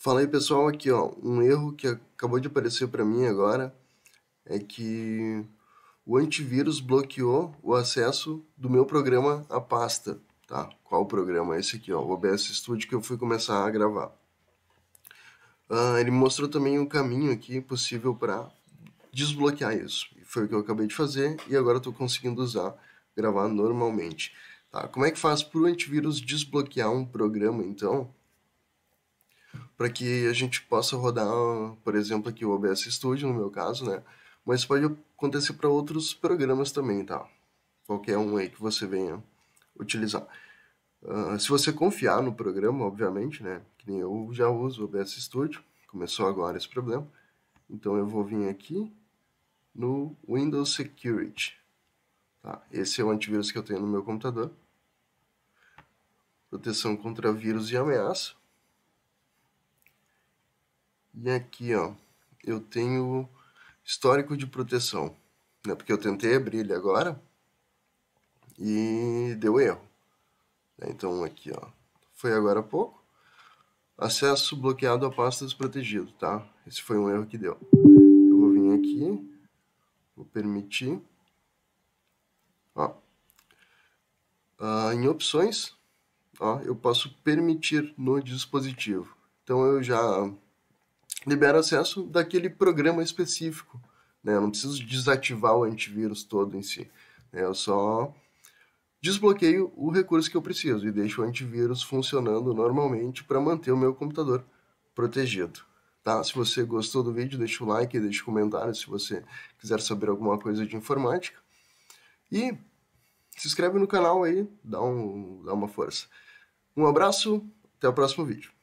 Fala aí, pessoal, aqui, ó, um erro que acabou de aparecer para mim agora é que o antivírus bloqueou o acesso do meu programa à pasta, tá? Qual programa? Esse aqui, ó, o OBS Studio que eu fui começar a gravar. Uh, ele mostrou também um caminho aqui possível para desbloquear isso. Foi o que eu acabei de fazer e agora estou conseguindo usar, gravar normalmente. Tá? Como é que faz para o antivírus desbloquear um programa, então? para que a gente possa rodar, por exemplo, aqui o OBS Studio, no meu caso, né? Mas pode acontecer para outros programas também, tá? Qualquer um aí que você venha utilizar. Uh, se você confiar no programa, obviamente, né? Que nem eu já uso o OBS Studio, começou agora esse problema. Então eu vou vir aqui no Windows Security. Tá? Esse é o antivírus que eu tenho no meu computador. Proteção contra vírus e ameaça. E né, aqui, ó, eu tenho histórico de proteção, né? Porque eu tentei abrir ele agora e deu erro. Né, então aqui, ó, foi agora há pouco. Acesso bloqueado a pasta desprotegido, tá? Esse foi um erro que deu. Eu vou vir aqui, vou permitir. Ó. Ah, em opções, ó, eu posso permitir no dispositivo. Então eu já libera acesso daquele programa específico. Né? Eu não preciso desativar o antivírus todo em si. Né? Eu só desbloqueio o recurso que eu preciso e deixo o antivírus funcionando normalmente para manter o meu computador protegido. Tá? Se você gostou do vídeo, deixa o like, deixa o comentário se você quiser saber alguma coisa de informática. E se inscreve no canal aí, dá, um, dá uma força. Um abraço, até o próximo vídeo.